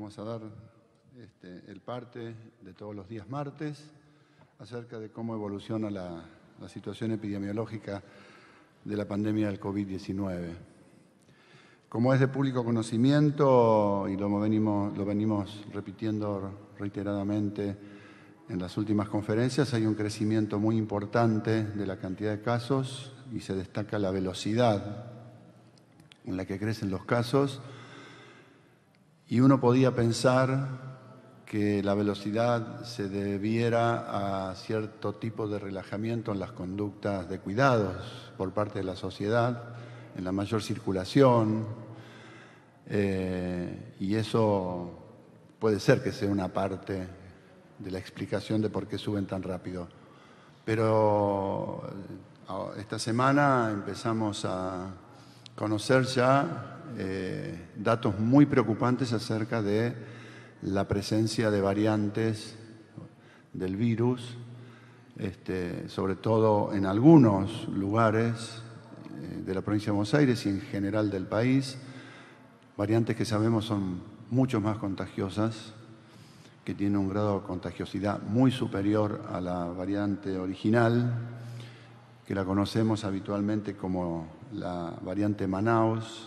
vamos a dar este, el parte de todos los días martes acerca de cómo evoluciona la, situación epidemiológica de la pandemia del COVID-19. Como es de público conocimiento, y lo lo venimos repitiendo reiteradamente en las últimas conferencias, hay un crecimiento muy importante de la cantidad de casos y se destaca la velocidad en la que crecen los casos y uno podía pensar que la velocidad se debiera a cierto tipo de relajamiento en las conductas de cuidados por parte de la sociedad, en la mayor circulación, eh, y eso puede ser que sea una parte de la explicación de por qué suben tan rápido. Pero ah, esta semana empezamos a conocer ya eh, datos muy preocupantes acerca de la presencia de variantes del virus, este, sobre todo en algunos lugares eh, de la provincia de Buenos Aires y en general del país, variantes que sabemos son mucho más contagiosas, que tienen un grado de contagiosidad muy superior a la variante original, que la conocemos habitualmente como la variante Manaus,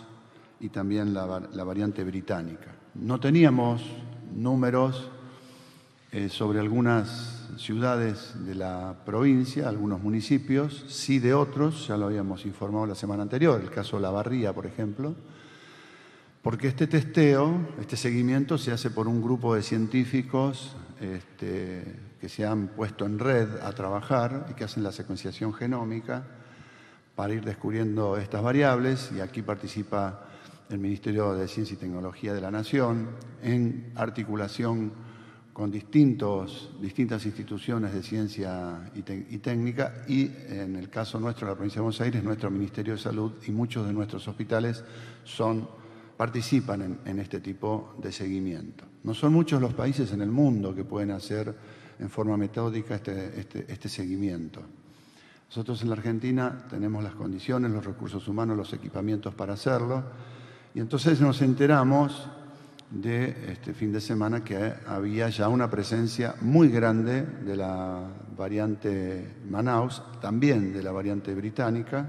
y también la, variante británica. No teníamos números eh, sobre algunas ciudades de la provincia, algunos municipios, sí de otros, ya lo habíamos informado la semana anterior, el caso La Barría, por ejemplo, porque este testeo, este seguimiento se hace por un grupo de científicos este, que se han puesto en red a trabajar y que hacen la secuenciación genómica para ir descubriendo estas variables y aquí participa el Ministerio de Ciencia y Tecnología de la Nación, en articulación con distintos, distintas instituciones de ciencia y, técnica y, en el caso nuestro, la provincia de Buenos Aires, nuestro Ministerio de Salud y muchos de nuestros hospitales son, participan en, este tipo de seguimiento. No son muchos los países en el mundo que pueden hacer en forma metódica este, este, este seguimiento. Nosotros en la Argentina tenemos las condiciones, los recursos humanos, los equipamientos para hacerlo y entonces nos enteramos de este fin de semana que había ya una presencia muy grande de la variante Manaus, también de la variante británica,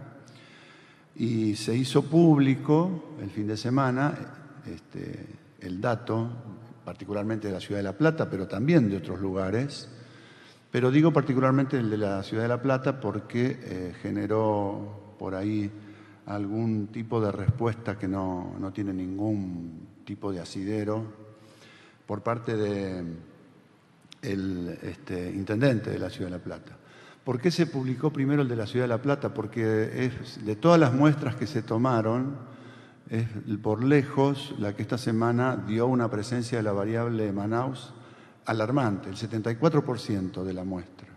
y se hizo público el fin de semana este, el dato, particularmente de la ciudad de La Plata, pero también de otros lugares, pero digo particularmente el de la ciudad de La Plata porque eh, generó por ahí algún tipo de respuesta que no, tiene ningún tipo de asidero por parte del este, intendente de la Ciudad de La Plata. ¿Por qué se publicó primero el de la Ciudad de La Plata? Porque de todas las muestras que se tomaron, es por lejos la que esta semana dio una presencia de la variable Manaus alarmante, el 74% de la muestra.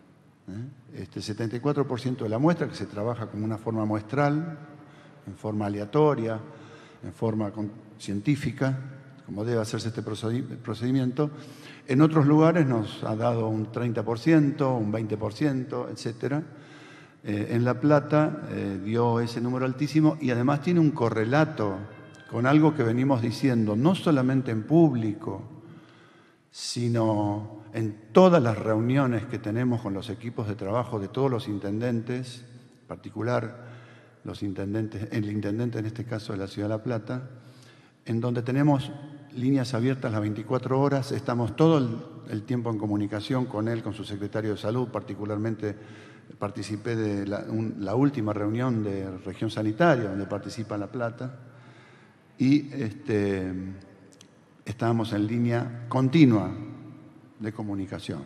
¿eh? Este 74% de la muestra, que se trabaja como una forma muestral, en forma aleatoria, en forma científica, como debe hacerse este procedimiento. En otros lugares nos ha dado un 30%, un 20%, etcétera. Eh, en La Plata eh, dio ese número altísimo y además tiene un correlato con algo que venimos diciendo, no solamente en público, sino en todas las reuniones que tenemos con los equipos de trabajo de todos los intendentes, en particular los intendentes, el intendente en este caso de la ciudad de La Plata, en donde tenemos líneas abiertas las 24 horas, estamos todo el, tiempo en comunicación con él, con su secretario de salud, particularmente participé de la, última reunión de región sanitaria donde participa La Plata y este, estábamos en línea continua de comunicación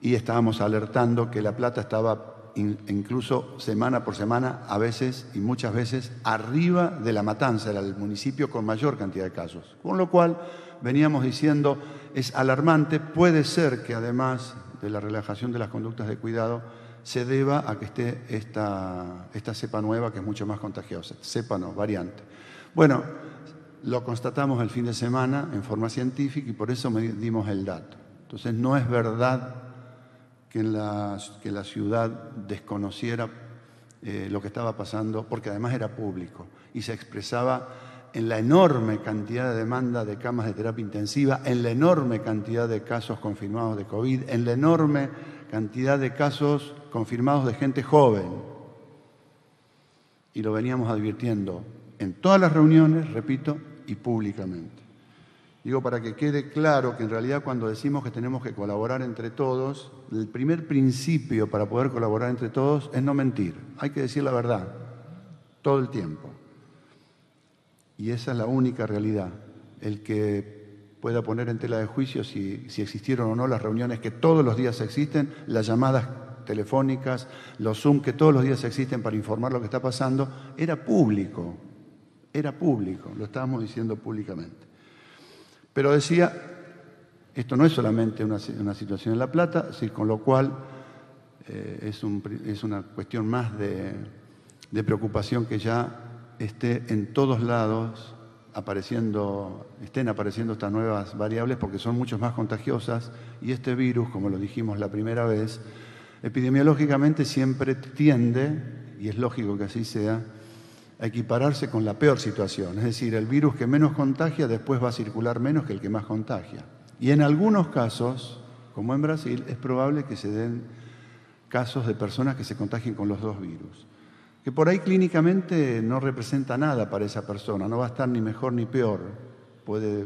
y estábamos alertando que La Plata estaba incluso semana por semana, a veces y muchas veces, arriba de la matanza, era el municipio con mayor cantidad de casos. Con lo cual, veníamos diciendo, es alarmante, puede ser que además de la relajación de las conductas de cuidado, se deba a que esté esta, esta cepa nueva que es mucho más contagiosa, cepa no, variante. Bueno, lo constatamos el fin de semana en forma científica y por eso medimos el dato. Entonces no es verdad que, la, ciudad desconociera eh, lo que estaba pasando, porque además era público y se expresaba en la enorme cantidad de demanda de camas de terapia intensiva, en la enorme cantidad de casos confirmados de COVID, en la enorme cantidad de casos confirmados de gente joven. Y lo veníamos advirtiendo en todas las reuniones, repito, y públicamente. Digo para que quede claro que en realidad cuando decimos que tenemos que colaborar entre todos, el primer principio para poder colaborar entre todos es no mentir. Hay que decir la verdad todo el tiempo. Y esa es la única realidad. El que pueda poner en tela de juicio si, si existieron o no las reuniones que todos los días existen, las llamadas telefónicas, los Zoom que todos los días existen para informar lo que está pasando, era público, era público, lo estábamos diciendo públicamente. Pero decía, esto no es solamente una, situación en La Plata, con lo cual eh, es, una cuestión más de, de preocupación que ya esté en todos lados apareciendo, estén apareciendo estas nuevas variables porque son mucho más contagiosas y este virus, como lo dijimos la primera vez, epidemiológicamente siempre tiende, y es lógico que así sea, a equipararse con la peor situación, es decir, el virus que menos contagia después va a circular menos que el que más contagia. Y en algunos casos, como en Brasil, es probable que se den casos de personas que se contagien con los dos virus, que por ahí clínicamente no representa nada para esa persona, no va a estar ni mejor ni peor, puede,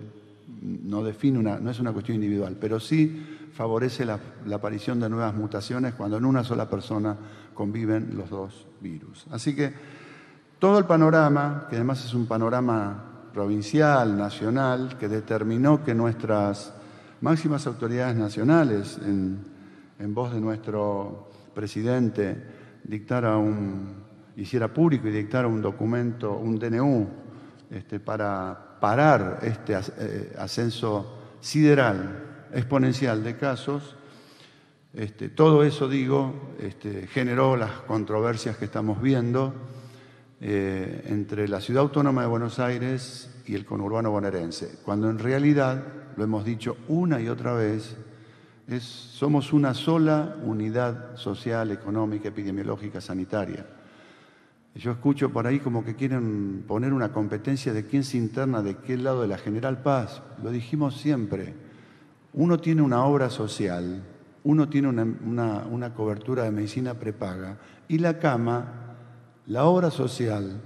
no define una, no es una cuestión individual, pero sí favorece la, la aparición de nuevas mutaciones cuando en una sola persona conviven los dos virus. Así que todo el panorama, que además es un panorama provincial, nacional, que determinó que nuestras máximas autoridades nacionales, en, voz de nuestro presidente, dictara un, hiciera público y dictara un documento, un DNU, este, para parar este eh, ascenso sideral, exponencial de casos, este, todo eso, digo, este, generó las controversias que estamos viendo eh, entre la ciudad autónoma de Buenos Aires y el conurbano bonaerense, cuando en realidad, lo hemos dicho una y otra vez, somos una sola unidad social, económica, epidemiológica, sanitaria. Yo escucho por ahí como que quieren poner una competencia de quién se interna de qué lado de la General Paz. Lo dijimos siempre. Uno tiene una obra social, uno tiene una cobertura de medicina prepaga y la cama la obra social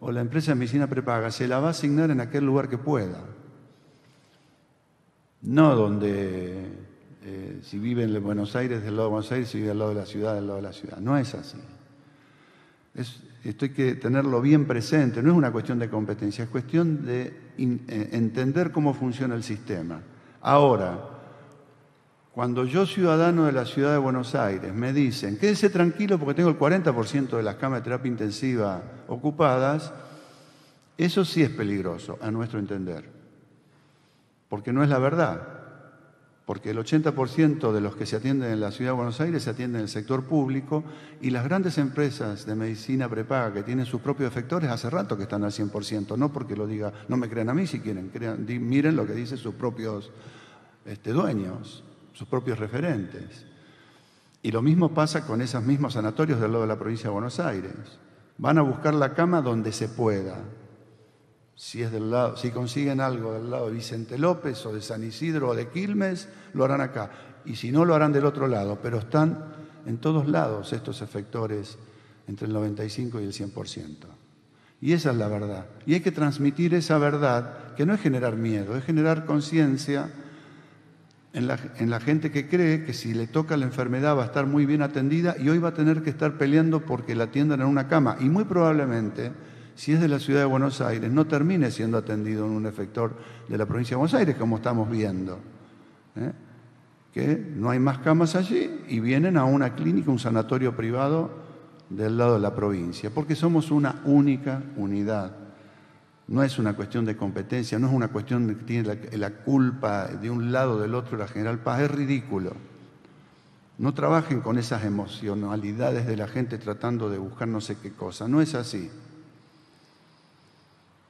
o la empresa de medicina prepaga se la va a asignar en aquel lugar que pueda. No donde, eh, si vive en Buenos Aires, del lado de Buenos Aires, si vive al lado de la ciudad, del lado de la ciudad. No es así. esto hay que tenerlo bien presente. No es una cuestión de competencia, es cuestión de eh, entender cómo funciona el sistema. Ahora, cuando yo, ciudadano de la ciudad de Buenos Aires, me dicen, quédese tranquilo porque tengo el 40% de las camas de terapia intensiva ocupadas, eso sí es peligroso, a nuestro entender. Porque no es la verdad. Porque el 80% de los que se atienden en la ciudad de Buenos Aires se atienden en el sector público y las grandes empresas de medicina prepaga que tienen sus propios efectores hace rato que están al 100%, no porque lo diga, no me crean a mí si quieren, miren lo que dicen sus propios este, dueños sus propios referentes. Y lo mismo pasa con esos mismos sanatorios del lado de la provincia de Buenos Aires. Van a buscar la cama donde se pueda. Si, es del lado, si consiguen algo del lado de Vicente López o de San Isidro o de Quilmes, lo harán acá. Y si no, lo harán del otro lado. Pero están en todos lados estos efectores entre el 95 y el 100%. Y esa es la verdad. Y hay que transmitir esa verdad, que no es generar miedo, es generar conciencia en la, gente que cree que si le toca la enfermedad va a estar muy bien atendida y hoy va a tener que estar peleando porque la atiendan en una cama. Y muy probablemente, si es de la ciudad de Buenos Aires, no termine siendo atendido en un efector de la provincia de Buenos Aires, como estamos viendo. ¿eh? Que no hay más camas allí y vienen a una clínica, un sanatorio privado del lado de la provincia, porque somos una única unidad no es una cuestión de competencia, no es una cuestión de que tiene la, la culpa de un lado o del otro la General Paz, es ridículo. No trabajen con esas emocionalidades de la gente tratando de buscar no sé qué cosa, no es así.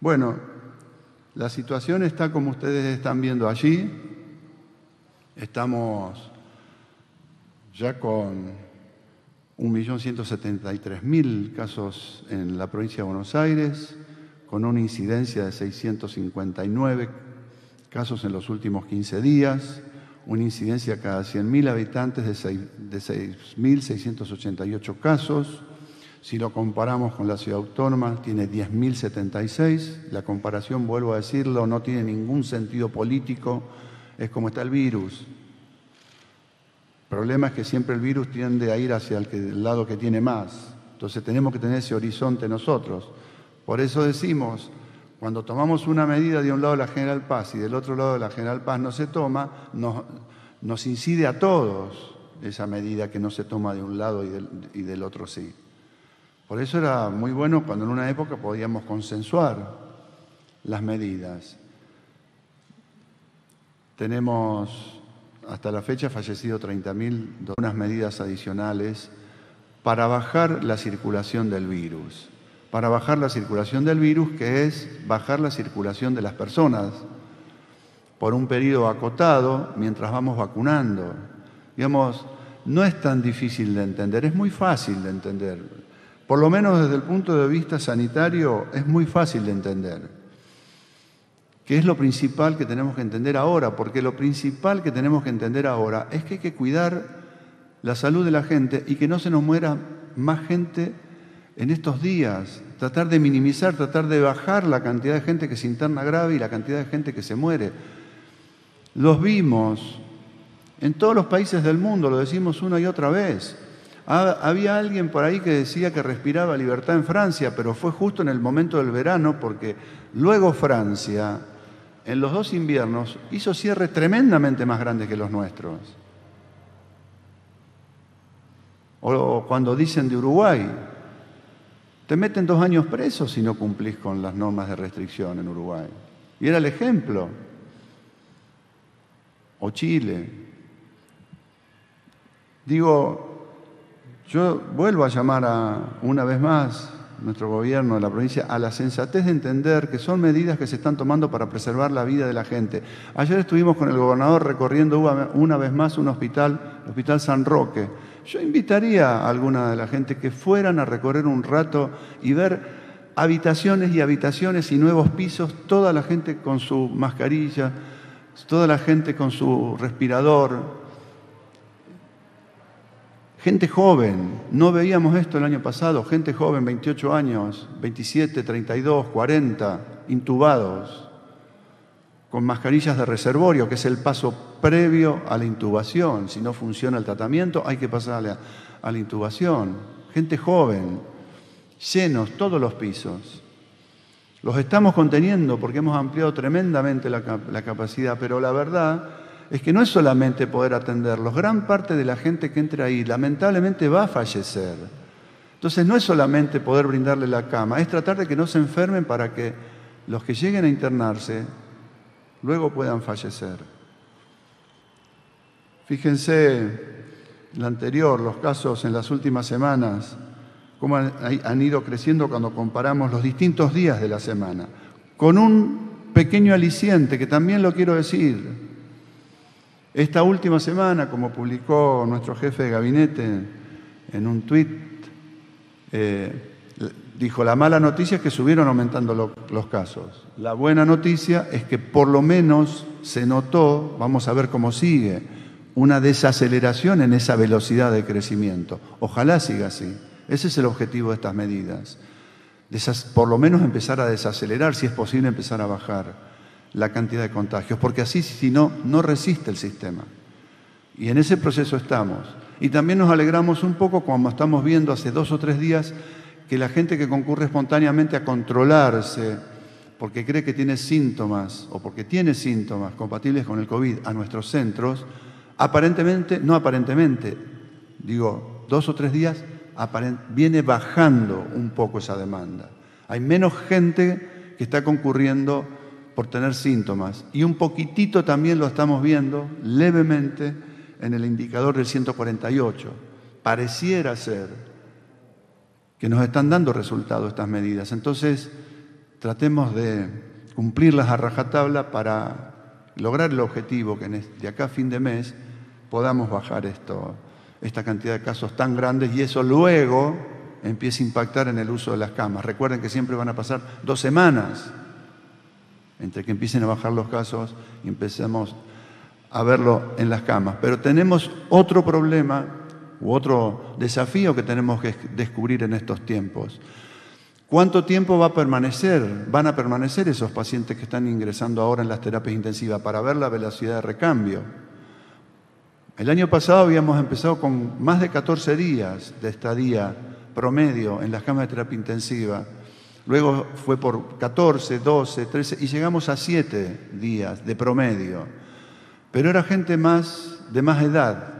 Bueno, la situación está como ustedes están viendo allí. Estamos ya con 1.173.000 casos en la provincia de Buenos Aires, con una incidencia de 659 casos en los últimos 15 días, una incidencia cada 100.000 habitantes de 6.688 casos. Si lo comparamos con la ciudad autónoma, tiene 10.076. La comparación, vuelvo a decirlo, no tiene ningún sentido político. Es como está el virus. El problema es que siempre el virus tiende a ir hacia el, el lado que tiene más. Entonces tenemos que tener ese horizonte nosotros. Por eso decimos, cuando tomamos una medida de un lado de la General Paz y del otro lado de la General Paz no se toma, nos, incide a todos esa medida que no se toma de un lado y del, y del otro sí. Por eso era muy bueno cuando en una época podíamos consensuar las medidas. Tenemos hasta la fecha fallecido 30.000, unas medidas adicionales para bajar la circulación del virus para bajar la circulación del virus, que es bajar la circulación de las personas por un periodo acotado mientras vamos vacunando. Digamos, no es tan difícil de entender, es muy fácil de entender. Por lo menos desde el punto de vista sanitario es muy fácil de entender. Que es lo principal que tenemos que entender ahora, porque lo principal que tenemos que entender ahora es que hay que cuidar la salud de la gente y que no se nos muera más gente en estos días, tratar de minimizar, tratar de bajar la cantidad de gente que se interna grave y la cantidad de gente que se muere. Los vimos en todos los países del mundo, lo decimos una y otra vez. Había alguien por ahí que decía que respiraba libertad en Francia, pero fue justo en el momento del verano porque luego Francia, en los dos inviernos, hizo cierres tremendamente más grandes que los nuestros. O cuando dicen de Uruguay, te meten dos años presos si no cumplís con las normas de restricción en Uruguay. Y era el ejemplo. O Chile. Digo, yo vuelvo a llamar a, una vez más, nuestro gobierno de la provincia, a la sensatez de entender que son medidas que se están tomando para preservar la vida de la gente. Ayer estuvimos con el gobernador recorriendo una vez más un hospital, el Hospital San Roque, yo invitaría a alguna de la gente que fueran a recorrer un rato y ver habitaciones y habitaciones y nuevos pisos, toda la gente con su mascarilla, toda la gente con su respirador. Gente joven, no veíamos esto el año pasado, gente joven, 28 años, 27, 32, 40, intubados con mascarillas de reservorio, que es el paso previo a la intubación. Si no funciona el tratamiento, hay que pasarle a la, intubación. Gente joven, llenos todos los pisos. Los estamos conteniendo porque hemos ampliado tremendamente la, la capacidad, pero la verdad es que no es solamente poder atenderlos. Gran parte de la gente que entra ahí lamentablemente va a fallecer. Entonces no es solamente poder brindarle la cama, es tratar de que no se enfermen para que los que lleguen a internarse luego puedan fallecer. Fíjense la anterior, los casos en las últimas semanas, cómo han, ido creciendo cuando comparamos los distintos días de la semana, con un pequeño aliciente que también lo quiero decir. Esta última semana, como publicó nuestro jefe de gabinete en un tuit, eh, Dijo, la mala noticia es que subieron aumentando los casos. La buena noticia es que por lo menos se notó, vamos a ver cómo sigue, una desaceleración en esa velocidad de crecimiento. Ojalá siga así. Ese es el objetivo de estas medidas. por lo menos empezar a desacelerar, si es posible empezar a bajar la cantidad de contagios, porque así si no, no resiste el sistema. Y en ese proceso estamos. Y también nos alegramos un poco cuando estamos viendo hace dos o tres días que la gente que concurre espontáneamente a controlarse porque cree que tiene síntomas o porque tiene síntomas compatibles con el COVID a nuestros centros, aparentemente, no aparentemente, digo, dos o tres días, viene bajando un poco esa demanda. Hay menos gente que está concurriendo por tener síntomas. Y un poquitito también lo estamos viendo levemente en el indicador del 148. Pareciera ser que nos están dando resultado estas medidas. Entonces, tratemos de cumplirlas a rajatabla para lograr el objetivo que de acá a fin de mes podamos bajar esto, esta cantidad de casos tan grandes y eso luego empiece a impactar en el uso de las camas. Recuerden que siempre van a pasar dos semanas entre que empiecen a bajar los casos y empecemos a verlo en las camas. Pero tenemos otro problema u otro desafío que tenemos que descubrir en estos tiempos. ¿Cuánto tiempo va a permanecer, van a permanecer esos pacientes que están ingresando ahora en las terapias intensivas para ver la velocidad de recambio? El año pasado habíamos empezado con más de 14 días de estadía promedio en las cámaras de terapia intensiva. Luego fue por 14, 12, 13 y llegamos a 7 días de promedio. Pero era gente más de más edad,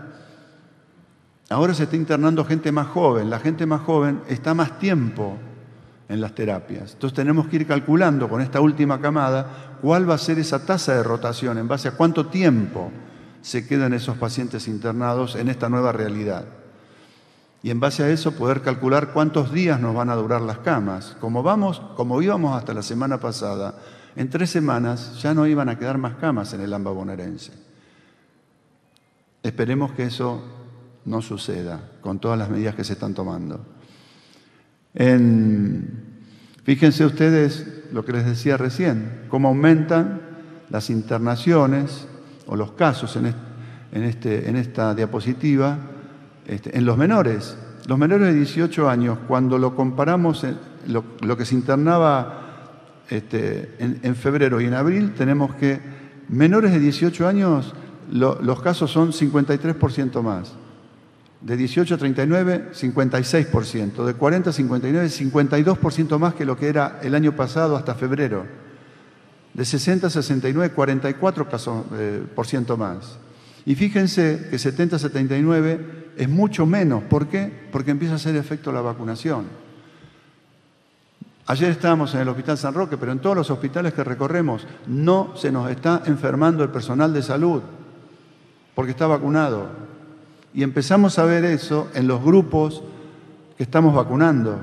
Ahora se está internando gente más joven. La gente más joven está más tiempo en las terapias. Entonces tenemos que ir calculando con esta última camada cuál va a ser esa tasa de rotación, en base a cuánto tiempo se quedan esos pacientes internados en esta nueva realidad. Y en base a eso poder calcular cuántos días nos van a durar las camas. Como vamos, como íbamos hasta la semana pasada, en tres semanas ya no iban a quedar más camas en el AMBA bonaerense. Esperemos que eso no suceda con todas las medidas que se están tomando. fíjense ustedes lo que les decía recién, cómo aumentan las internaciones o los casos en, este, esta diapositiva este, en los menores. Los menores de 18 años, cuando lo comparamos, eh, lo, que se internaba este, en febrero y en abril, tenemos que menores de 18 años los casos son 53% más. De 18 a 39, 56%. De 40 a 59, 52% más que lo que era el año pasado hasta febrero. De 60 a 69, 44% más. Y fíjense que 70 a 79 es mucho menos. ¿Por qué? Porque empieza a hacer efecto la vacunación. Ayer estábamos en el Hospital San Roque, pero en todos los hospitales que recorremos no se nos está enfermando el personal de salud porque está vacunado. Y empezamos a ver eso en los grupos que estamos vacunando.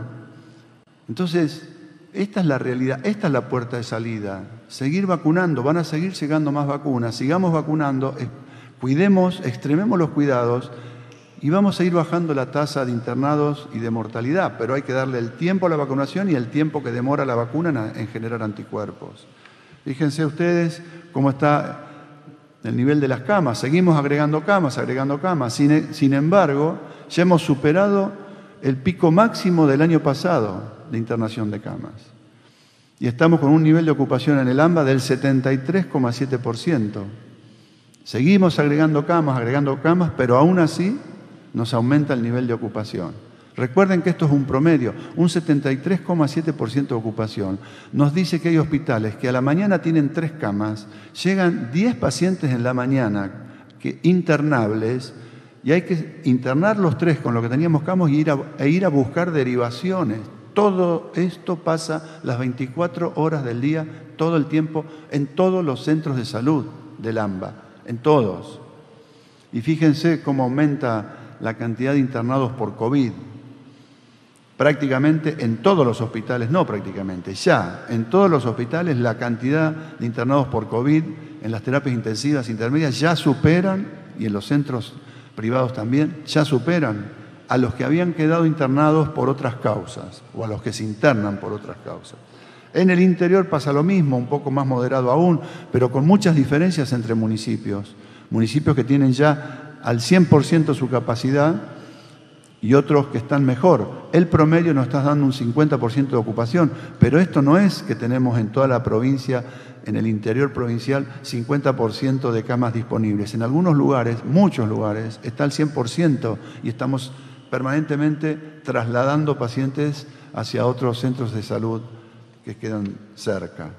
Entonces, esta es la realidad, esta es la puerta de salida. Seguir vacunando, van a seguir llegando más vacunas, sigamos vacunando, cuidemos, extrememos los cuidados y vamos a ir bajando la tasa de internados y de mortalidad, pero hay que darle el tiempo a la vacunación y el tiempo que demora la vacuna en generar anticuerpos. Fíjense ustedes cómo está el nivel de las camas. Seguimos agregando camas, agregando camas. Sin, embargo, ya hemos superado el pico máximo del año pasado de internación de camas. Y estamos con un nivel de ocupación en el AMBA del 73,7%. Seguimos agregando camas, agregando camas, pero aún así nos aumenta el nivel de ocupación. Recuerden que esto es un promedio, un 73,7% de ocupación. Nos dice que hay hospitales que a la mañana tienen tres camas, llegan 10 pacientes en la mañana que, internables y hay que internar los tres con lo que teníamos camas ir a, e ir a buscar derivaciones. Todo esto pasa las 24 horas del día, todo el tiempo, en todos los centros de salud del AMBA, en todos. Y fíjense cómo aumenta la cantidad de internados por COVID prácticamente en todos los hospitales, no prácticamente, ya en todos los hospitales la cantidad de internados por COVID en las terapias intensivas intermedias ya superan, y en los centros privados también, ya superan a los que habían quedado internados por otras causas o a los que se internan por otras causas. En el interior pasa lo mismo, un poco más moderado aún, pero con muchas diferencias entre municipios. Municipios que tienen ya al 100% su capacidad y otros que están mejor. El promedio nos está dando un 50% de ocupación, pero esto no es que tenemos en toda la provincia, en el interior provincial, 50% de camas disponibles. En algunos lugares, muchos lugares, está el 100% y estamos permanentemente trasladando pacientes hacia otros centros de salud que quedan cerca.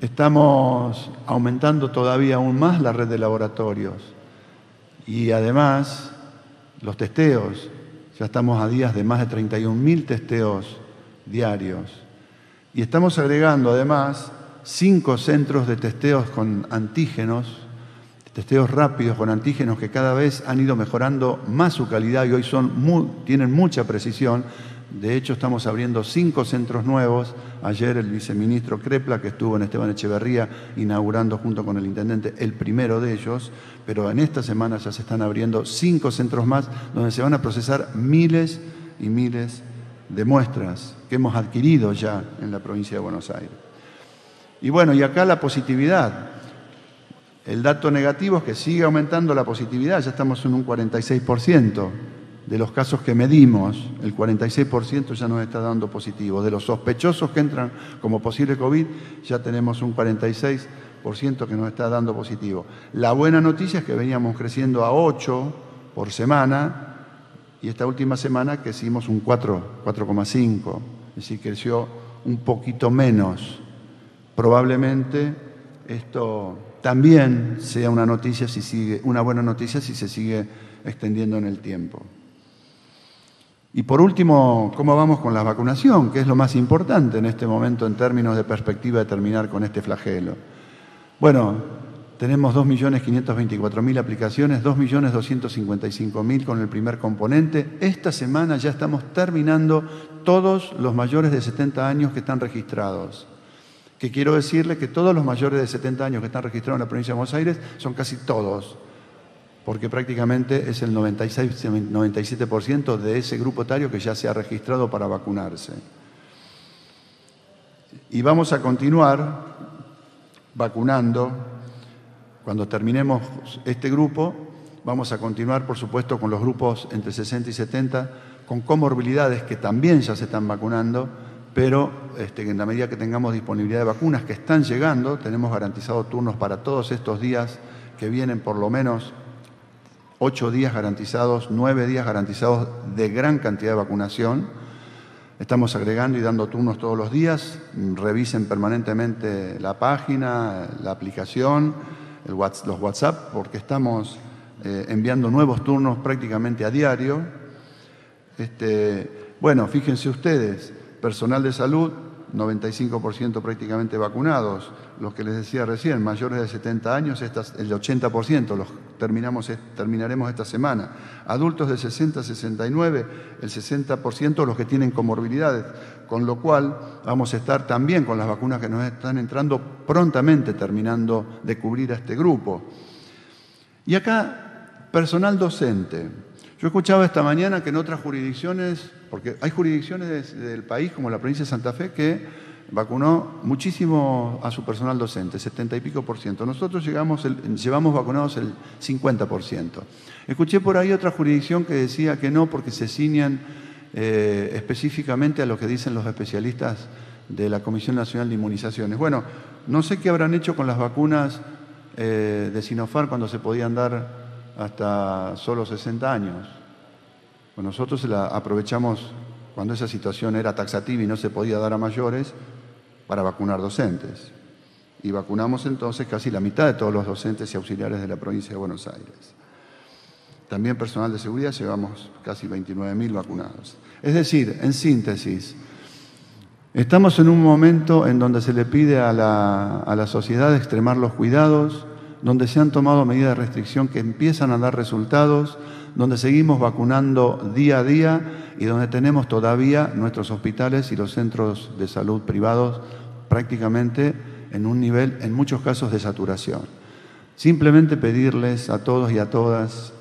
Estamos aumentando todavía aún más la red de laboratorios y además los testeos, ya estamos a días de más de 31.000 testeos diarios. Y estamos agregando además cinco centros de testeos con antígenos, testeos rápidos con antígenos que cada vez han ido mejorando más su calidad y hoy son tienen mucha precisión. De hecho, estamos abriendo cinco centros nuevos. Ayer el viceministro Crepla, que estuvo en Esteban Echeverría inaugurando junto con el intendente el primero de ellos, pero en esta semana ya se están abriendo cinco centros más donde se van a procesar miles y miles de muestras que hemos adquirido ya en la provincia de Buenos Aires. Y bueno, y acá la positividad. El dato negativo es que sigue aumentando la positividad, ya estamos en un 46% de los casos que medimos, el 46% ya nos está dando positivo. De los sospechosos que entran como posible COVID, ya tenemos un 46% que nos está dando positivo. La buena noticia es que veníamos creciendo a 8 por semana y esta última semana crecimos un 4, 4,5, es decir, creció un poquito menos. Probablemente esto también sea una noticia si sigue, una buena noticia si se sigue extendiendo en el tiempo. Y por último, ¿cómo vamos con la vacunación? Que es lo más importante en este momento en términos de perspectiva de terminar con este flagelo. Bueno, tenemos 2.524.000 aplicaciones, 2.255.000 con el primer componente. Esta semana ya estamos terminando todos los mayores de 70 años que están registrados. Que quiero decirle que todos los mayores de 70 años que están registrados en la provincia de Buenos Aires son casi todos porque prácticamente es el 96, 97% de ese grupo etario que ya se ha registrado para vacunarse. Y vamos a continuar vacunando. Cuando terminemos este grupo, vamos a continuar, por supuesto, con los grupos entre 60 y 70, con comorbilidades que también ya se están vacunando, pero este, en la medida que tengamos disponibilidad de vacunas que están llegando, tenemos garantizados turnos para todos estos días que vienen por lo menos ocho días garantizados, nueve días garantizados de gran cantidad de vacunación. Estamos agregando y dando turnos todos los días. Revisen permanentemente la página, la aplicación, los WhatsApp, porque estamos eh, enviando nuevos turnos prácticamente a diario. Este, bueno, fíjense ustedes, personal de salud, 95% prácticamente vacunados, los que les decía recién, mayores de 70 años, el 80% los terminamos, terminaremos esta semana, adultos de 60 a 69, el 60% los que tienen comorbilidades, con lo cual vamos a estar también con las vacunas que nos están entrando prontamente terminando de cubrir a este grupo. Y acá, personal docente, yo escuchaba esta mañana que en otras jurisdicciones, porque hay jurisdicciones del país, como la provincia de Santa Fe, que vacunó muchísimo a su personal docente, 70 y pico por ciento. Nosotros llegamos llevamos vacunados el 50 por ciento. Escuché por ahí otra jurisdicción que decía que no porque se ciñan eh, específicamente a lo que dicen los especialistas de la Comisión Nacional de Inmunizaciones. Bueno, no sé qué habrán hecho con las vacunas eh, de Sinofar cuando se podían dar hasta solo 60 años. Pues nosotros la aprovechamos cuando esa situación era taxativa y no se podía dar a mayores para vacunar docentes. Y vacunamos entonces casi la mitad de todos los docentes y auxiliares de la provincia de Buenos Aires. También personal de seguridad llevamos casi 29.000 vacunados. Es decir, en síntesis, estamos en un momento en donde se le pide a la, a la sociedad extremar los cuidados, donde se han tomado medidas de restricción que empiezan a dar resultados, donde seguimos vacunando día a día y donde tenemos todavía nuestros hospitales y los centros de salud privados prácticamente en un nivel, en muchos casos, de saturación. Simplemente pedirles a todos y a todas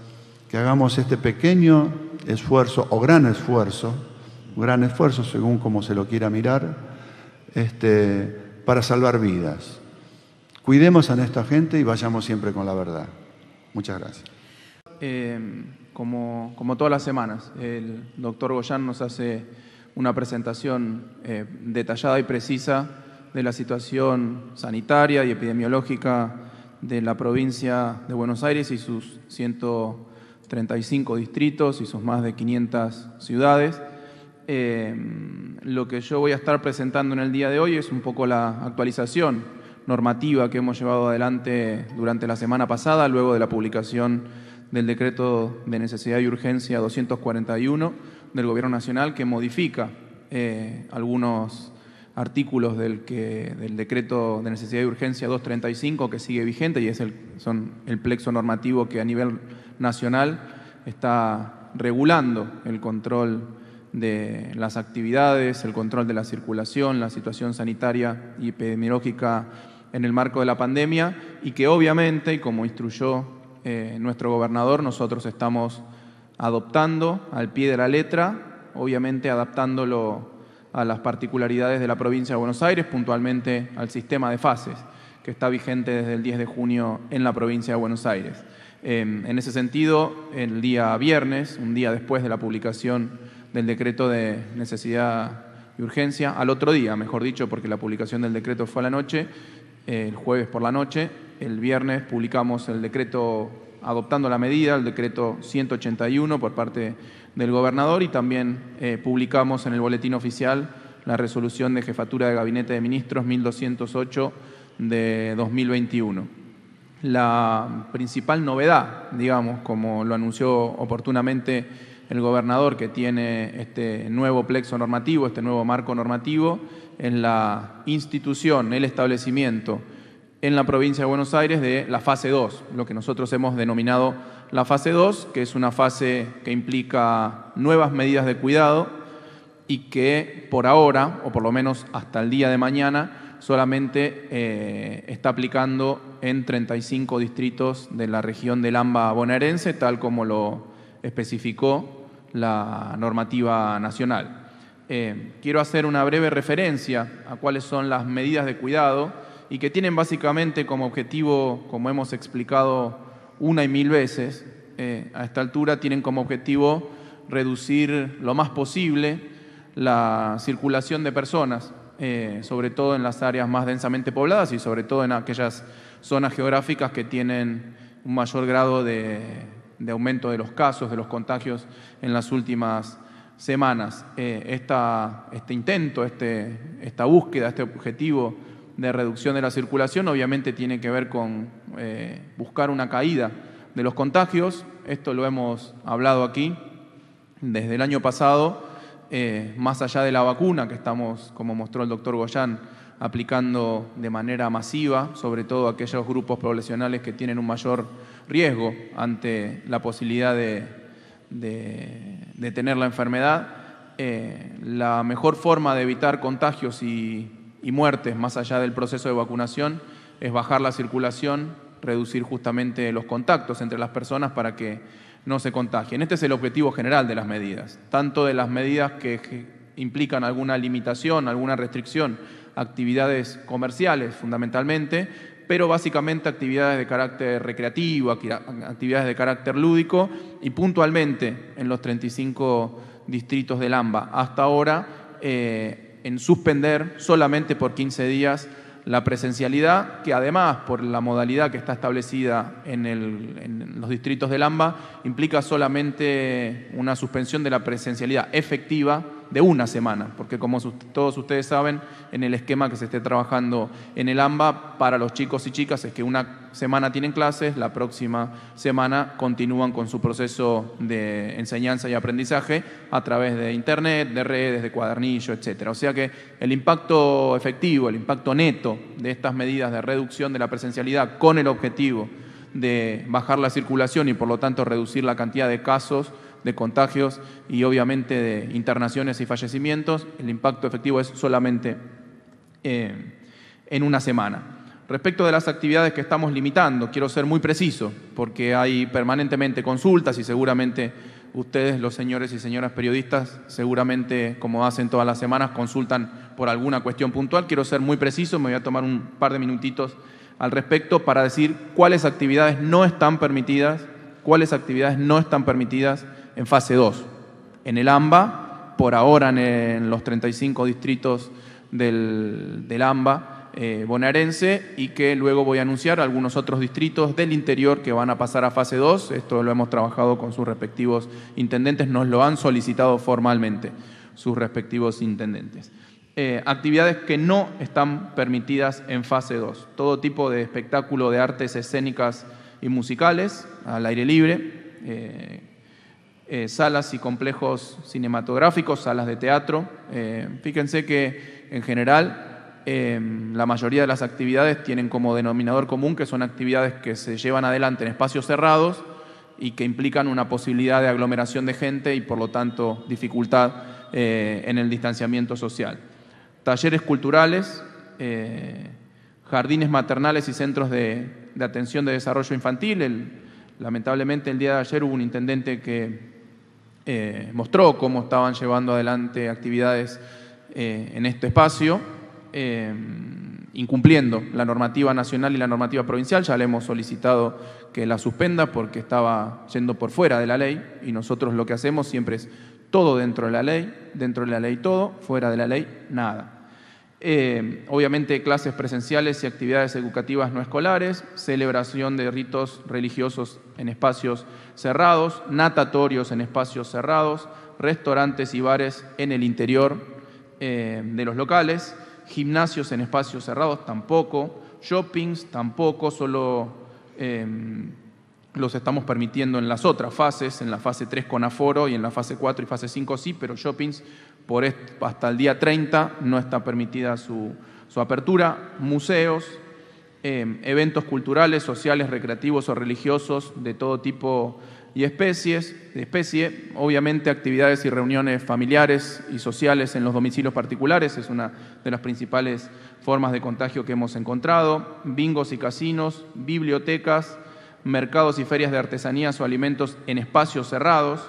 que hagamos este pequeño esfuerzo o gran esfuerzo, gran esfuerzo según como se lo quiera mirar, este, para salvar vidas. Cuidemos a esta gente y vayamos siempre con la verdad. Muchas gracias. Em, como, como, todas las semanas, el doctor Goyán nos hace una presentación eh, detallada y precisa de la situación sanitaria y epidemiológica de la provincia de Buenos Aires y sus 135 distritos y sus más de 500 ciudades. Em, lo que yo voy a estar presentando en el día de hoy es un poco la actualización normativa que hemos llevado adelante durante la semana pasada, luego de la publicación del decreto de necesidad y urgencia 241 del Gobierno Nacional, que modifica eh, algunos artículos del, que, del decreto de necesidad y urgencia 235 que sigue vigente y es el, son el plexo normativo que a nivel nacional está regulando el control de las actividades, el control de la circulación, la situación sanitaria y epidemiológica en el marco de la pandemia y que obviamente, y como instruyó eh, nuestro gobernador, nosotros estamos adoptando al pie de la letra, obviamente adaptándolo a las particularidades de la provincia de Buenos Aires, puntualmente al sistema de fases que está vigente desde el 10 de junio en la provincia de Buenos Aires. Em, en ese sentido, el día viernes, un día después de la publicación del decreto de necesidad y urgencia, al otro día, mejor dicho, porque la publicación del decreto fue a la noche, el jueves por la noche. El viernes publicamos el decreto adoptando la medida, el decreto 181 por parte del gobernador y también eh, publicamos en el boletín oficial la resolución de jefatura de gabinete de ministros 1208 de 2021. La principal novedad, digamos, como lo anunció oportunamente el gobernador que tiene este nuevo plexo normativo, este nuevo marco normativo, en la institución, el establecimiento en la provincia de Buenos Aires de la fase 2, lo que nosotros hemos denominado la fase 2, que es una fase que implica nuevas medidas de cuidado y que por ahora, o por lo menos hasta el día de mañana, solamente eh, está aplicando en 35 distritos de la región del AMBA bonaerense, tal como lo especificó la normativa nacional. Eh, quiero hacer una breve referencia a cuáles son las medidas de cuidado y que tienen básicamente como objetivo, como hemos explicado una y mil veces, eh, a esta altura tienen como objetivo reducir lo más posible la circulación de personas, eh, sobre todo en las áreas más densamente pobladas y sobre todo en aquellas zonas geográficas que tienen un mayor grado de, de aumento de los casos, de los contagios en las últimas semanas eh, este intento, este, esta búsqueda, este objetivo de reducción de la circulación, obviamente tiene que ver con eh, buscar una caída de los contagios. Esto lo hemos hablado aquí desde el año pasado, eh, más allá de la vacuna que estamos, como mostró el doctor Goyán, aplicando de manera masiva, sobre todo aquellos grupos poblacionales que tienen un mayor riesgo ante la posibilidad de de tener la enfermedad, eh, la mejor forma de evitar contagios y, y muertes más allá del proceso de vacunación es bajar la circulación, reducir justamente los contactos entre las personas para que no se contagien. Este es el objetivo general de las medidas, tanto de las medidas que implican alguna limitación, alguna restricción, actividades comerciales fundamentalmente, pero básicamente actividades de carácter recreativo, actividades de carácter lúdico y puntualmente en los 35 distritos del AMBA. Hasta ahora, eh, en suspender solamente por 15 días la presencialidad, que además, por la modalidad que está establecida en, los distritos del AMBA, implica solamente una suspensión de la presencialidad efectiva de una semana, porque como todos ustedes saben, en el esquema que se esté trabajando en el AMBA para los chicos y chicas es que una semana tienen clases, la próxima semana continúan con su proceso de enseñanza y aprendizaje a través de internet, de redes, de cuadernillo, etc. O sea que el impacto efectivo, el impacto neto de estas medidas de reducción de la presencialidad con el objetivo de bajar la circulación y por lo tanto reducir la cantidad de casos de contagios y obviamente de internaciones y fallecimientos. El impacto efectivo es solamente eh, en una semana. Respecto de las actividades que estamos limitando, quiero ser muy preciso, porque hay permanentemente consultas y seguramente ustedes, los señores y señoras periodistas, seguramente, como hacen todas las semanas, consultan por alguna cuestión puntual. Quiero ser muy preciso, me voy a tomar un par de minutitos al respecto para decir cuáles actividades no están permitidas, cuáles actividades no están permitidas en fase 2. En el AMBA, por ahora en, los 35 distritos del, AMBA eh, bonaerense y que luego voy a anunciar algunos otros distritos del interior que van a pasar a fase 2. Esto lo hemos trabajado con sus respectivos intendentes, nos lo han solicitado formalmente sus respectivos intendentes. Eh, actividades que no están permitidas en fase 2. Todo tipo de espectáculo de artes escénicas y musicales al aire libre, eh, eh, salas y complejos cinematográficos, salas de teatro. Eh, fíjense que en general em, la mayoría de las actividades tienen como denominador común que son actividades que se llevan adelante en espacios cerrados y que implican una posibilidad de aglomeración de gente y por lo tanto dificultad eh, en el distanciamiento social. Talleres culturales, jardines maternales y centros de, atención de desarrollo infantil. lamentablemente el día de ayer hubo un intendente que eh, mostró cómo estaban llevando adelante actividades eh, en este espacio, eh, incumpliendo la normativa nacional y la normativa provincial. Ya le hemos solicitado que la suspenda porque estaba yendo por fuera de la ley y nosotros lo que hacemos siempre es todo dentro de la ley, dentro de la ley todo, fuera de la ley nada. Eh, obviamente clases presenciales y actividades educativas no escolares, celebración de ritos religiosos en espacios cerrados, natatorios en espacios cerrados, restaurantes y bares en el interior eh, de los locales, gimnasios en espacios cerrados tampoco, shoppings tampoco, solo em, los estamos permitiendo en las otras fases, en la fase 3 con aforo y en la fase 4 y fase 5 sí, pero shoppings hasta el día 30 no está permitida su, apertura. Museos, em, eventos culturales, sociales, recreativos o religiosos de todo tipo y especies, de especie, obviamente actividades y reuniones familiares y sociales en los domicilios particulares, es una de las principales formas de contagio que hemos encontrado, bingos y casinos, bibliotecas, mercados y ferias de artesanías o alimentos en espacios cerrados,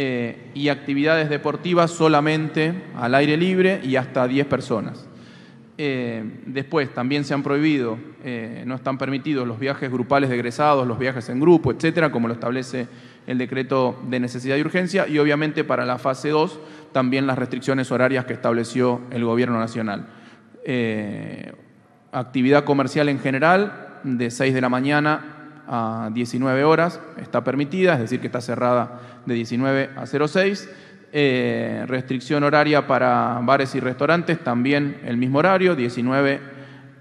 eh, y actividades deportivas solamente al aire libre y hasta 10 personas. Eh, después también se han prohibido, eh, no están permitidos los viajes grupales de egresados, los viajes en grupo, etcétera, como lo establece el decreto de necesidad y urgencia, y obviamente para la fase 2 también las restricciones horarias que estableció el Gobierno Nacional. actividad comercial en general, de 6 de la mañana a 19 horas, está permitida, es decir, que está cerrada de 19 a 06. Eh, restricción horaria para bares y restaurantes, también el mismo horario, 19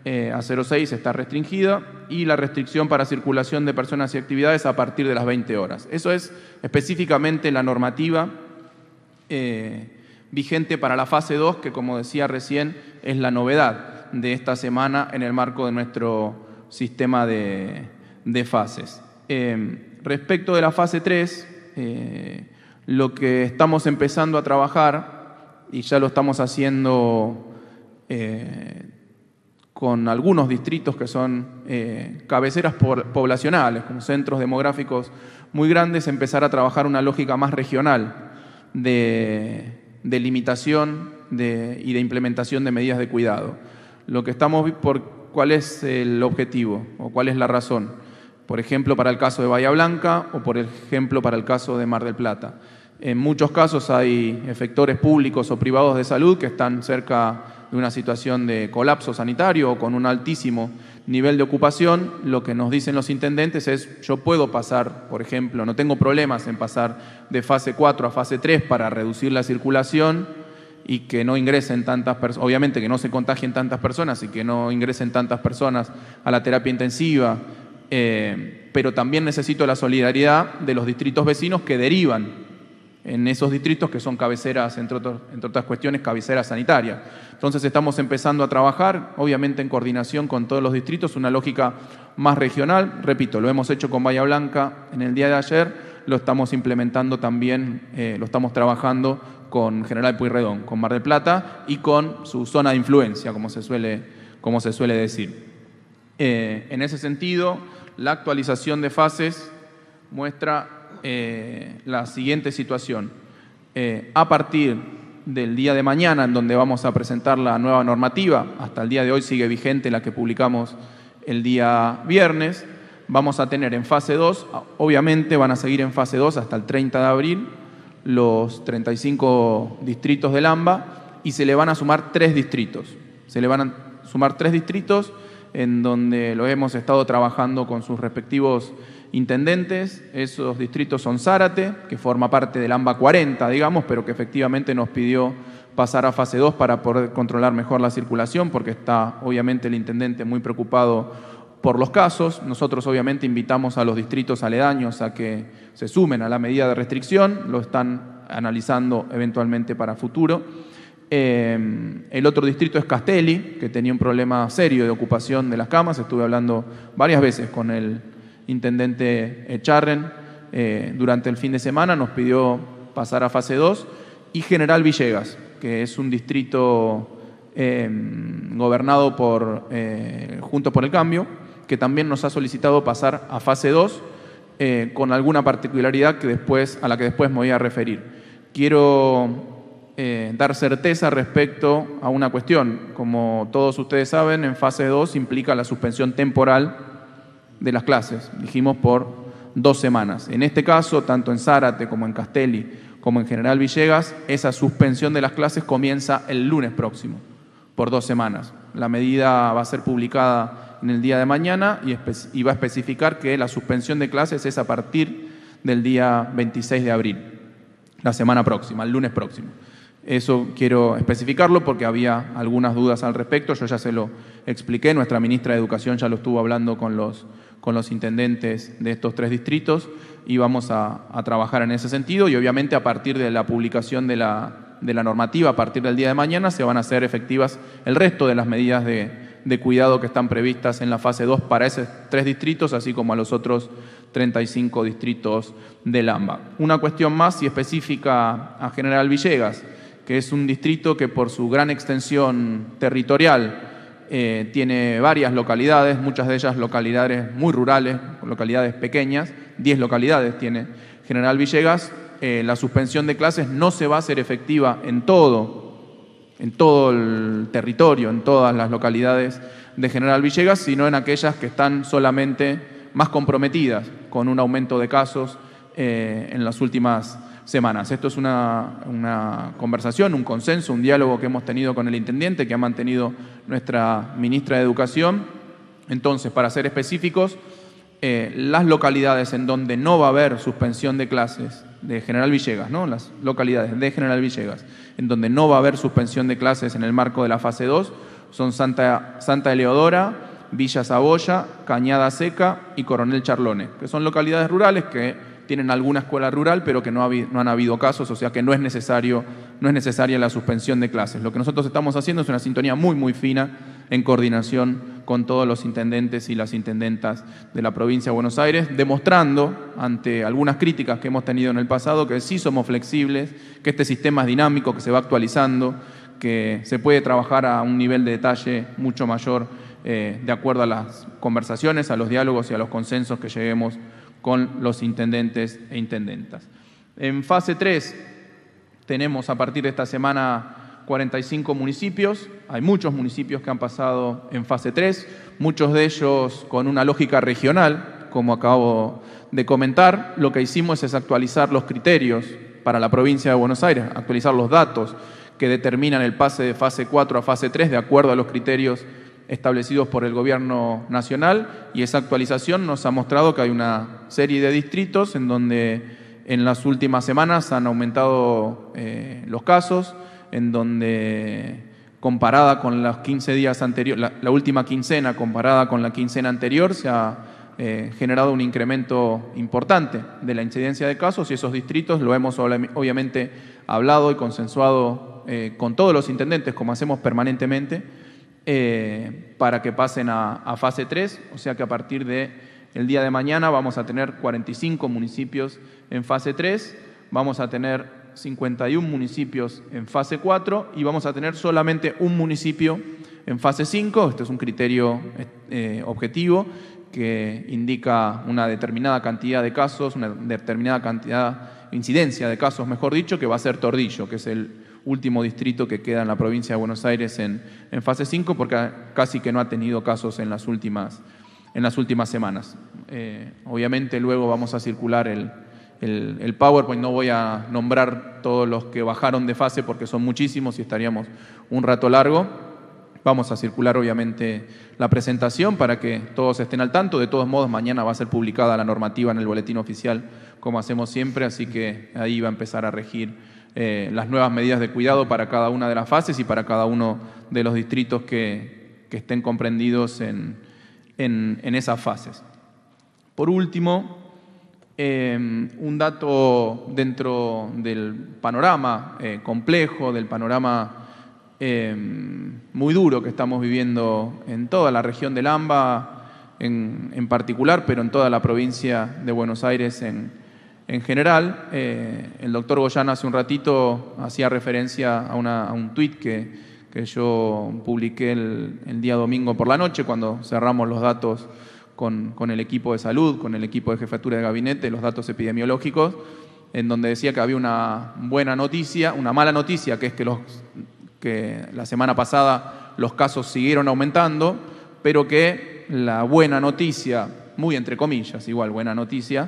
eh, a 06 está restringida. Y la restricción para circulación de personas y actividades a partir de las 20 horas. Eso es específicamente la normativa eh, vigente para la fase 2, que como decía recién, es la novedad de esta semana en el marco de nuestro sistema de, de fases. Eh, respecto de la fase 3, eh, lo que estamos empezando a trabajar, y ya lo estamos haciendo eh, con algunos distritos que son cabeceras poblacionales, con centros demográficos muy grandes, empezar a trabajar una lógica más regional de, limitación de, y de implementación de medidas de cuidado. Lo que estamos por cuál es el objetivo o cuál es la razón por ejemplo para el caso de Bahía Blanca o por ejemplo para el caso de Mar del Plata. En muchos casos hay efectores públicos o privados de salud que están cerca de una situación de colapso sanitario o con un altísimo nivel de ocupación, lo que nos dicen los intendentes es yo puedo pasar, por ejemplo, no tengo problemas en pasar de fase 4 a fase 3 para reducir la circulación y que no ingresen tantas personas, obviamente que no se contagien tantas personas y que no ingresen tantas personas a la terapia intensiva eh, pero también necesito la solidaridad de los distritos vecinos que derivan en esos distritos que son cabeceras, entre, otras cuestiones, cabeceras sanitarias. Entonces estamos empezando a trabajar, obviamente en coordinación con todos los distritos, una lógica más regional. Repito, lo hemos hecho con Bahía Blanca en el día de ayer, lo estamos implementando también, eh, lo estamos trabajando con General Pueyrredón, con Mar del Plata y con su zona de influencia, como se suele, como se suele decir. Eh, en ese sentido la actualización de fases muestra eh, la siguiente situación. Eh, a partir del día de mañana, en donde vamos a presentar la nueva normativa, hasta el día de hoy sigue vigente la que publicamos el día viernes, vamos a tener en fase 2, ah, obviamente van a seguir en fase 2 hasta el 30 de abril, los 35 distritos del AMBA y se le van a sumar tres distritos. Se le van a sumar tres distritos en donde lo hemos estado trabajando con sus respectivos intendentes. Esos distritos son Zárate, que forma parte del AMBA 40, digamos, pero que efectivamente nos pidió pasar a fase 2 para poder controlar mejor la circulación, porque está obviamente el intendente muy preocupado por los casos. Nosotros obviamente invitamos a los distritos aledaños a que se sumen a la medida de restricción, lo están analizando eventualmente para futuro. Em, el otro distrito es Castelli, que tenía un problema serio de ocupación de las camas. Estuve hablando varias veces con el intendente Charren eh, durante el fin de semana. Nos pidió pasar a fase 2. Y General Villegas, que es un distrito em, gobernado por eh, Juntos por el Cambio, que también nos ha solicitado pasar a fase 2 eh, con alguna particularidad que después, a la que después me voy a referir. Quiero eh, dar certeza respecto a una cuestión. Como todos ustedes saben, en fase 2 implica la suspensión temporal de las clases, dijimos por dos semanas. En este caso, tanto en Zárate como en Castelli, como en General Villegas, esa suspensión de las clases comienza el lunes próximo, por dos semanas. La medida va a ser publicada en el día de mañana y va a especificar que la suspensión de clases es a partir del día 26 de abril, la semana próxima, el lunes próximo. Eso quiero especificarlo porque había algunas dudas al respecto, yo ya se lo expliqué, nuestra ministra de Educación ya lo estuvo hablando con los, con los intendentes de estos tres distritos y vamos a, trabajar en ese sentido y obviamente a partir de la publicación de la, normativa, a partir del día de mañana, se van a hacer efectivas el resto de las medidas de, de cuidado que están previstas en la fase 2 para esos tres distritos, así como a los otros 35 distritos del AMBA. Una cuestión más y específica a General Villegas que es un distrito que por su gran extensión territorial eh, tiene varias localidades, muchas de ellas localidades muy rurales, localidades pequeñas, 10 localidades tiene General Villegas, eh, la suspensión de clases no se va a hacer efectiva en todo, en todo el territorio, en todas las localidades de General Villegas, sino en aquellas que están solamente más comprometidas con un aumento de casos eh, en las últimas semanas. Esto es una, conversación, un consenso, un diálogo que hemos tenido con el Intendente, que ha mantenido nuestra ministra de Educación. Entonces, para ser específicos, eh, las localidades en donde no va a haber suspensión de clases de General Villegas, ¿no? las localidades de General Villegas, en donde no va a haber suspensión de clases en el marco de la fase 2, son Santa, Santa Eleodora, Villa Saboya, Cañada Seca y Coronel Charlone, que son localidades rurales que tienen alguna escuela rural, pero que no, no han habido casos, o sea que no es, necesario, no es necesaria la suspensión de clases. Lo que nosotros estamos haciendo es una sintonía muy, muy fina en coordinación con todos los intendentes y las intendentas de la provincia de Buenos Aires, demostrando ante algunas críticas que hemos tenido en el pasado que sí somos flexibles, que este sistema es dinámico, que se va actualizando, que se puede trabajar a un nivel de detalle mucho mayor eh, de acuerdo a las conversaciones, a los diálogos y a los consensos que lleguemos con los intendentes e intendentas. En fase 3 tenemos a partir de esta semana 45 municipios, hay muchos municipios que han pasado en fase 3, muchos de ellos con una lógica regional, como acabo de comentar. Lo que hicimos es actualizar los criterios para la provincia de Buenos Aires, actualizar los datos que determinan el pase de fase 4 a fase 3 de acuerdo a los criterios establecidos por el gobierno nacional y esa actualización nos ha mostrado que hay una serie de distritos en donde en las últimas semanas han aumentado eh, los casos, en donde comparada con los 15 días anteriores, la, última quincena comparada con la quincena anterior, se ha eh, generado un incremento importante de la incidencia de casos y esos distritos lo hemos obviamente hablado y consensuado eh, con todos los intendentes, como hacemos permanentemente eh, para que pasen a, fase 3, o sea que a partir del el día de mañana vamos a tener 45 municipios en fase 3, vamos a tener 51 municipios en fase 4 y vamos a tener solamente un municipio en fase 5. Este es un criterio eh, objetivo que indica una determinada cantidad de casos, una determinada cantidad, incidencia de casos, mejor dicho, que va a ser Tordillo, que es el, último distrito que queda en la provincia de Buenos Aires en, en fase 5, porque casi que no ha tenido casos en las últimas, en las últimas semanas. Eh, obviamente luego vamos a circular el, el, el, PowerPoint, no voy a nombrar todos los que bajaron de fase porque son muchísimos y estaríamos un rato largo. Vamos a circular obviamente la presentación para que todos estén al tanto. De todos modos, mañana va a ser publicada la normativa en el boletín oficial, como hacemos siempre, así que ahí va a empezar a regir eh, las nuevas medidas de cuidado para cada una de las fases y para cada uno de los distritos que, estén comprendidos en, esas fases. Por último, em, un dato dentro del panorama eh, complejo, del panorama em, muy duro que estamos viviendo en toda la región del AMBA en, en particular, pero en toda la provincia de Buenos Aires en en general. Eh, el doctor Goyana hace un ratito hacía referencia a, un tuit que, yo publiqué el, el, día domingo por la noche cuando cerramos los datos con, con el equipo de salud, con el equipo de jefatura de gabinete, los datos epidemiológicos, en donde decía que había una buena noticia, una mala noticia, que es que, los, que la semana pasada los casos siguieron aumentando, pero que la buena noticia, muy entre comillas, igual buena noticia,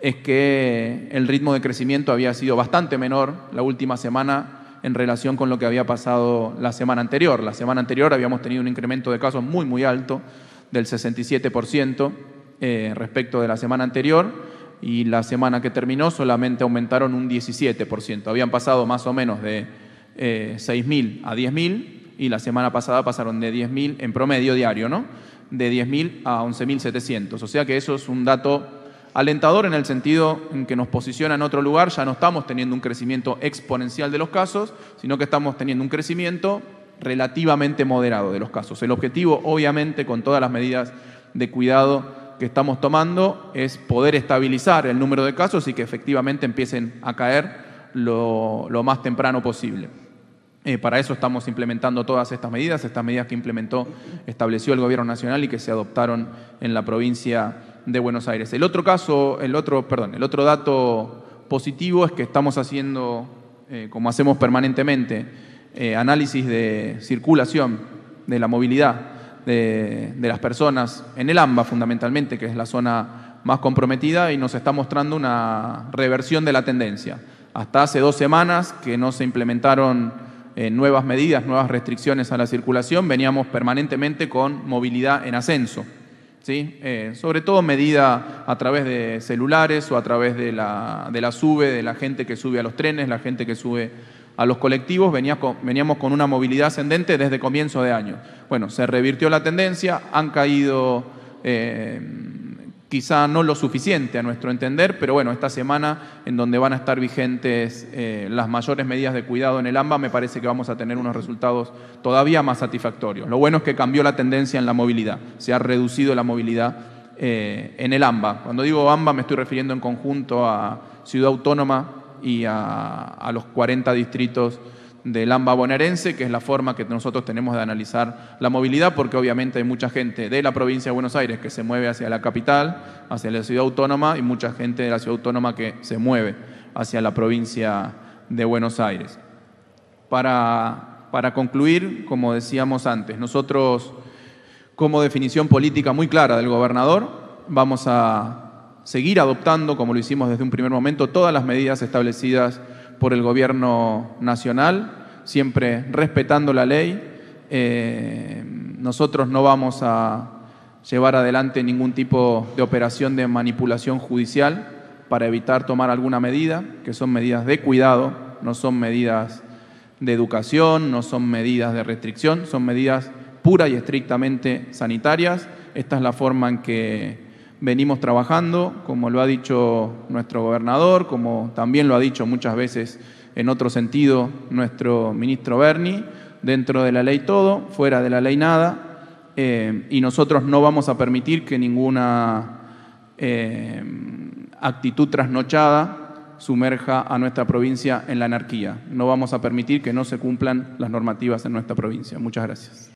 es que el ritmo de crecimiento había sido bastante menor la última semana en relación con lo que había pasado la semana anterior. La semana anterior habíamos tenido un incremento de casos muy, muy alto, del 67% eh, respecto de la semana anterior, y la semana que terminó solamente aumentaron un 17%. Habían pasado más o menos de 6.000 eh, a 10.000, y la semana pasada pasaron de 10.000 en promedio diario, ¿no? De 10.000 a 11.700. O sea que eso es un dato alentador en el sentido en que nos posiciona en otro lugar, ya no estamos teniendo un crecimiento exponencial de los casos, sino que estamos teniendo un crecimiento relativamente moderado de los casos. El objetivo, obviamente, con todas las medidas de cuidado que estamos tomando, es poder estabilizar el número de casos y que efectivamente empiecen a caer lo, más temprano posible. Eh, para eso estamos implementando todas estas medidas, estas medidas que implementó, estableció el Gobierno Nacional y que se adoptaron en la provincia de Buenos Aires. El otro caso, el otro, perdón, el otro dato positivo es que estamos haciendo, eh, como hacemos permanentemente, eh, análisis de circulación, de la movilidad de, las personas en el AMBA fundamentalmente, que es la zona más comprometida, y nos está mostrando una reversión de la tendencia. Hasta hace dos semanas que no se implementaron eh, nuevas medidas, nuevas restricciones a la circulación, veníamos permanentemente con movilidad en ascenso. ¿sí? Eh, sobre todo medida a través de celulares o a través de la, de la, sube, de la gente que sube a los trenes, la gente que sube a los colectivos, veníamos con una movilidad ascendente desde comienzo de año. Bueno, se revirtió la tendencia, han caído... Eh, quizá no lo suficiente a nuestro entender, pero bueno, esta semana en donde van a estar vigentes eh, las mayores medidas de cuidado en el AMBA, me parece que vamos a tener unos resultados todavía más satisfactorios. Lo bueno es que cambió la tendencia en la movilidad, se ha reducido la movilidad eh, en el AMBA. Cuando digo AMBA me estoy refiriendo en conjunto a Ciudad Autónoma y a, a los 40 distritos del AMBA bonaerense, que es la forma que nosotros tenemos de analizar la movilidad, porque obviamente hay mucha gente de la provincia de Buenos Aires que se mueve hacia la capital, hacia la ciudad autónoma, y mucha gente de la ciudad autónoma que se mueve hacia la provincia de Buenos Aires. Para, para concluir, como decíamos antes, nosotros, como definición política muy clara del gobernador, vamos a seguir adoptando, como lo hicimos desde un primer momento, todas las medidas establecidas por el gobierno nacional, siempre respetando la ley. Eh, nosotros no vamos a llevar adelante ningún tipo de operación de manipulación judicial para evitar tomar alguna medida, que son medidas de cuidado, no son medidas de educación, no son medidas de restricción, son medidas pura y estrictamente sanitarias. Esta es la forma en que venimos trabajando, como lo ha dicho nuestro gobernador, como también lo ha dicho muchas veces en otro sentido nuestro ministro Berni, dentro de la ley todo, fuera de la ley nada, eh, y nosotros no vamos a permitir que ninguna eh, actitud trasnochada sumerja a nuestra provincia en la anarquía. No vamos a permitir que no se cumplan las normativas en nuestra provincia. Muchas gracias.